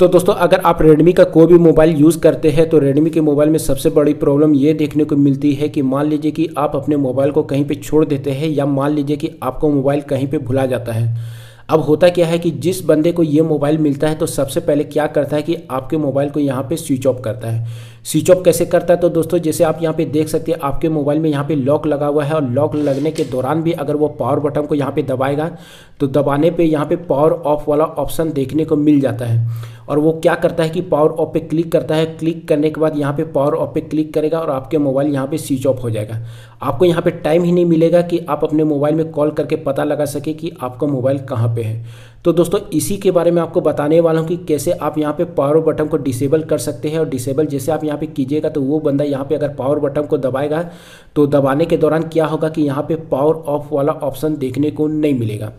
तो दोस्तों अगर आप रेडमी का कोई भी मोबाइल यूज़ करते हैं तो रेडमी के मोबाइल में सबसे बड़ी प्रॉब्लम ये देखने को मिलती है कि मान लीजिए कि आप अपने मोबाइल को कहीं पे छोड़ देते हैं या मान लीजिए कि आपका मोबाइल कहीं पे भुला जाता है अब होता क्या है कि जिस बंदे को ये मोबाइल मिलता है तो सबसे पहले क्या करता है कि आपके मोबाइल को यहाँ पर स्विच ऑफ करता है स्विच ऑफ कैसे करता है तो दोस्तों जैसे आप यहाँ पे देख सकते हैं आपके मोबाइल में यहाँ पे लॉक लगा हुआ है और लॉक लगने के दौरान भी अगर वो पावर बटन को यहाँ पे दबाएगा तो दबाने पे यहाँ पे पावर ऑफ वाला ऑप्शन देखने को मिल जाता है और वो क्या करता है कि पावर ऑफ पे क्लिक करता है क्लिक करने के बाद यहाँ पे पावर ऑफ पे क्लिक करेगा और आपके मोबाइल यहाँ पे स्विच ऑफ हो जाएगा आपको यहाँ पे टाइम ही नहीं मिलेगा कि आप अपने मोबाइल में कॉल करके पता लगा सके कि आपका मोबाइल कहाँ पे है तो दोस्तों इसी के बारे में आपको बताने वाला हूँ कि कैसे आप यहाँ पे पावर बटन को डिसेबल कर सकते हैं और डिसेबल जैसे आप यहाँ पे कीजिएगा तो वो बंदा यहाँ पे अगर पावर बटन को दबाएगा तो दबाने के दौरान क्या होगा कि यहाँ पे पावर ऑफ वाला ऑप्शन देखने को नहीं मिलेगा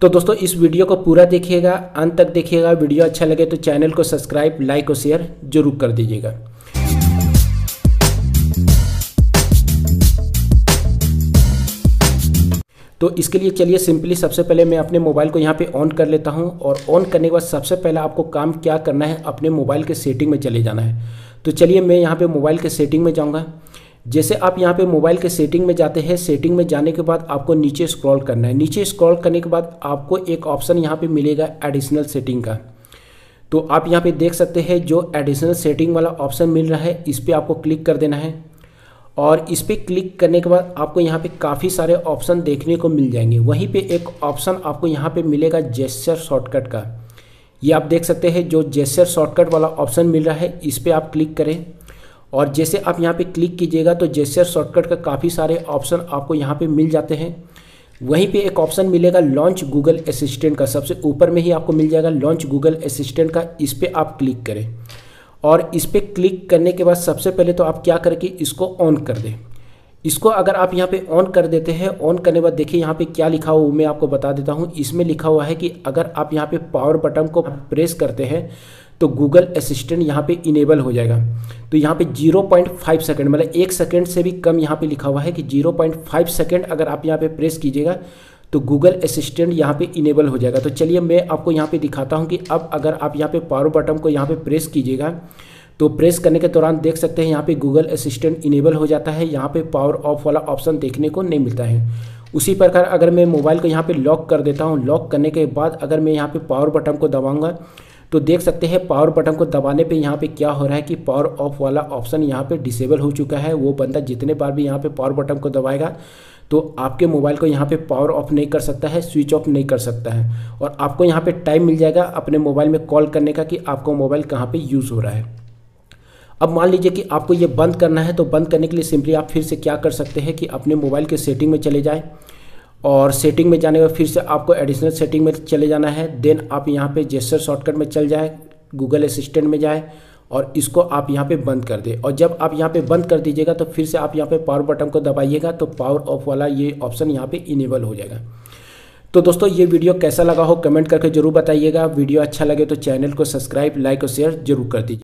तो दोस्तों इस वीडियो को पूरा देखिएगा अंत तक देखिएगा वीडियो अच्छा लगे तो चैनल को सब्सक्राइब लाइक और शेयर जरूर कर दीजिएगा तो इसके लिए चलिए सिंपली सबसे पहले मैं अपने मोबाइल को यहाँ पे ऑन कर लेता हूँ और ऑन करने के बाद सबसे पहले आपको काम क्या करना है अपने मोबाइल के सेटिंग में चले जाना है तो चलिए मैं यहाँ पर मोबाइल के सेटिंग में जाऊँगा जैसे आप यहाँ पे मोबाइल के सेटिंग में जाते हैं सेटिंग में जाने के बाद आपको नीचे स्क्रॉल करना है नीचे स्क्रॉल करने के बाद आपको एक ऑप्शन यहाँ पर मिलेगा एडिशनल सेटिंग का तो आप यहाँ पर देख सकते हैं जो एडिशनल सेटिंग वाला ऑप्शन मिल रहा है इस पर आपको क्लिक कर देना है और इस पर क्लिक करने के बाद आपको यहाँ पे काफ़ी सारे ऑप्शन देखने को मिल जाएंगे वहीं पे एक ऑप्शन आपको यहाँ पे मिलेगा जेस्चर शॉर्टकट का ये आप देख सकते हैं जो जेस्चर शॉर्टकट वाला ऑप्शन मिल रहा है इस पर आप क्लिक करें और जैसे आप यहाँ पे क्लिक कीजिएगा तो जेस्चर शॉर्टकट का काफ़ी सारे ऑप्शन आपको यहाँ पर मिल जाते हैं वहीं पर एक ऑप्शन मिलेगा लॉन्च गूगल असिस्टेंट का सबसे ऊपर में ही आपको मिल जाएगा लॉन्च गूगल असिस्टेंट का इस पर आप क्लिक करें और इस पर क्लिक करने के बाद सबसे पहले तो आप क्या करके इसको ऑन कर दें इसको अगर आप यहाँ पे ऑन कर देते हैं ऑन करने बाद देखिए यहाँ पे क्या लिखा हुआ मैं आपको बता देता हूँ इसमें लिखा हुआ है कि अगर आप यहाँ पे पावर बटन को प्रेस करते हैं तो गूगल असिस्टेंट यहाँ पे इनेबल हो जाएगा तो यहाँ पे 0.5 सेकेंड मतलब एक सेकेंड से भी कम यहाँ पे लिखा हुआ है कि 0.5 सेकेंड अगर आप यहाँ पे प्रेस कीजिएगा तो गूगल असिस्टेंट यहाँ पे इनेबल हो जाएगा तो चलिए मैं आपको यहाँ पे दिखाता हूँ कि अब अगर आप यहाँ पे पावर बटन को यहाँ पे प्रेस कीजिएगा तो प्रेस करने के दौरान देख सकते हैं यहाँ पे गूगल असिस्टेंट इनेबल हो जाता है यहाँ पे पावर ऑफ वाला ऑप्शन देखने को नहीं मिलता है उसी प्रकार अगर मैं मोबाइल को यहाँ पर लॉक कर देता हूँ लॉक करने के बाद अगर मैं यहाँ पर पावर बटन को दबाऊँगा तो देख सकते हैं पावर बटन को दबाने पे यहाँ पे क्या हो रहा है कि पावर ऑफ वाला ऑप्शन यहाँ पे डिसेबल हो चुका है वो बंदा जितने बार भी यहाँ पे पावर बटन को दबाएगा तो आपके मोबाइल को यहाँ पे पावर ऑफ नहीं कर सकता है स्विच ऑफ नहीं कर सकता है और आपको यहाँ पे टाइम मिल जाएगा अपने मोबाइल में कॉल करने का कि आपका मोबाइल कहाँ पे यूज़ हो रहा है अब मान लीजिए कि आपको ये बंद करना है तो बंद करने के लिए सिंपली आप फिर से क्या कर सकते हैं कि अपने मोबाइल के सेटिंग में चले जाएँ और सेटिंग में जाने के बाद फिर से आपको एडिशनल सेटिंग में चले जाना है देन आप यहाँ पे जेस्टर शॉर्टकट में चल जाए गूगल असिस्टेंट में जाए और इसको आप यहाँ पे बंद कर दे और जब आप यहाँ पे बंद कर दीजिएगा तो फिर से आप यहाँ पे पावर बटन को दबाइएगा तो पावर ऑफ वाला ये ऑप्शन यहाँ पे इनेबल हो जाएगा तो दोस्तों ये वीडियो कैसा लगा हो कमेंट करके जरूर बताइएगा वीडियो अच्छा लगे तो चैनल को सब्सक्राइब लाइक और शेयर जरूर कर दीजिए